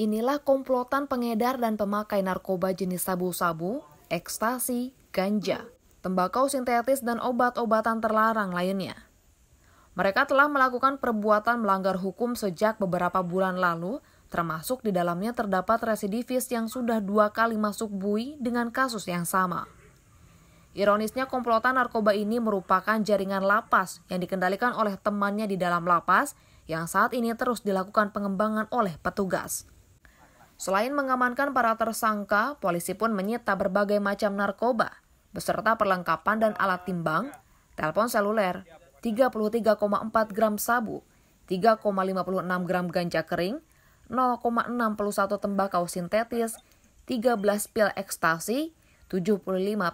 Inilah komplotan pengedar dan pemakai narkoba jenis sabu-sabu, ekstasi, ganja, tembakau sintetis dan obat-obatan terlarang lainnya. Mereka telah melakukan perbuatan melanggar hukum sejak beberapa bulan lalu, termasuk di dalamnya terdapat residivis yang sudah dua kali masuk bui dengan kasus yang sama. Ironisnya komplotan narkoba ini merupakan jaringan lapas yang dikendalikan oleh temannya di dalam lapas yang saat ini terus dilakukan pengembangan oleh petugas. Selain mengamankan para tersangka, polisi pun menyita berbagai macam narkoba, beserta perlengkapan dan alat timbang, telepon seluler, 33,4 gram sabu, 3,56 gram ganja kering, 0,61 tembakau sintetis, 13 pil ekstasi, 75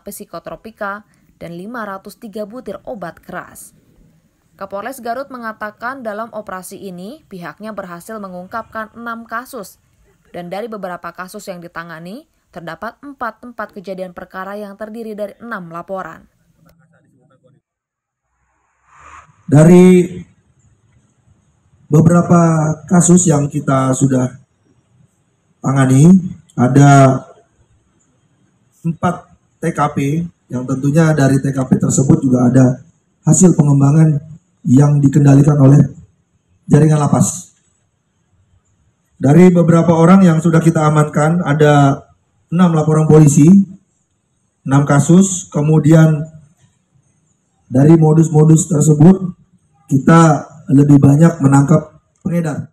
psikotropika, dan 503 butir obat keras. Kapolres Garut mengatakan dalam operasi ini pihaknya berhasil mengungkapkan 6 kasus dan dari beberapa kasus yang ditangani, terdapat empat tempat kejadian perkara yang terdiri dari enam laporan. Dari beberapa kasus yang kita sudah tangani, ada empat TKP yang tentunya dari TKP tersebut juga ada hasil pengembangan yang dikendalikan oleh jaringan lapas. Dari beberapa orang yang sudah kita amankan ada 6 laporan polisi, 6 kasus, kemudian dari modus-modus tersebut kita lebih banyak menangkap pengedar.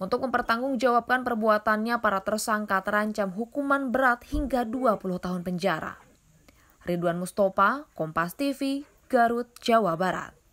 Untuk mempertanggungjawabkan perbuatannya, para tersangka terancam hukuman berat hingga 20 tahun penjara. Ridwan Mustopa, Kompas TV, Garut, Jawa Barat.